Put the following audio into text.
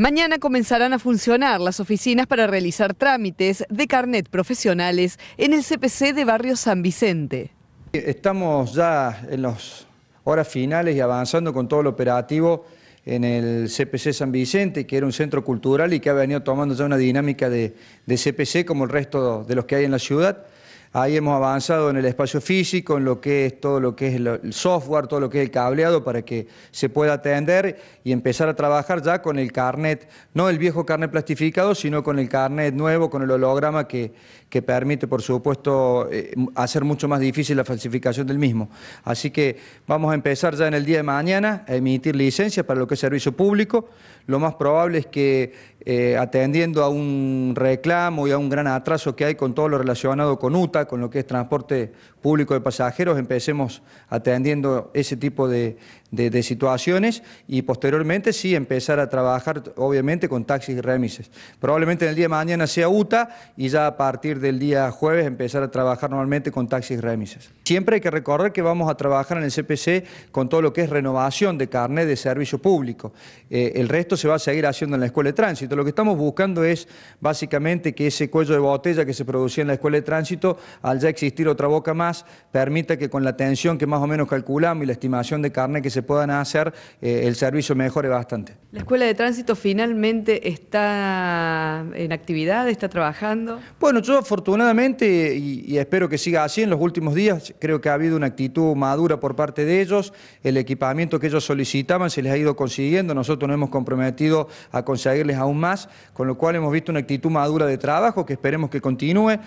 Mañana comenzarán a funcionar las oficinas para realizar trámites de carnet profesionales en el CPC de Barrio San Vicente. Estamos ya en las horas finales y avanzando con todo lo operativo en el CPC San Vicente, que era un centro cultural y que ha venido tomando ya una dinámica de, de CPC como el resto de los que hay en la ciudad. Ahí hemos avanzado en el espacio físico, en lo que es todo lo que es el software, todo lo que es el cableado para que se pueda atender y empezar a trabajar ya con el carnet, no el viejo carnet plastificado, sino con el carnet nuevo, con el holograma que, permite, por supuesto, eh, hacer mucho más difícil la falsificación del mismo. Así que vamos a empezar ya en el día de mañana a emitir licencias para lo que es servicio público. Lo más probable es que eh, atendiendo a un reclamo y a un gran atraso que hay con todo lo relacionado con UTA, con lo que es transporte público de pasajeros, empecemos atendiendo ese tipo de, situaciones y posteriormente sí empezar a trabajar, obviamente, con taxis y remises. Probablemente en el día de mañana sea UTA y ya a partir del día jueves empezar a trabajar normalmente con taxis y remises. Siempre hay que recordar que vamos a trabajar en el CPC con todo lo que es renovación de carnet de servicio público. Eh, el resto se va a seguir haciendo en la escuela de tránsito. Lo que estamos buscando es básicamente que ese cuello de botella que se producía en la escuela de tránsito al ya existir otra boca más, permita que con la tensión que más o menos calculamos y la estimación de carne que se puedan hacer, eh, el servicio mejore bastante. ¿La escuela de tránsito finalmente está en actividad, está trabajando? Bueno, yo afortunadamente, y, y espero que siga así en los últimos días, creo que ha habido una actitud madura por parte de ellos, el equipamiento que ellos solicitaban se les ha ido consiguiendo, nosotros nos hemos comprometido a conseguirles aún más, con lo cual hemos visto una actitud madura de trabajo que esperemos que continúe.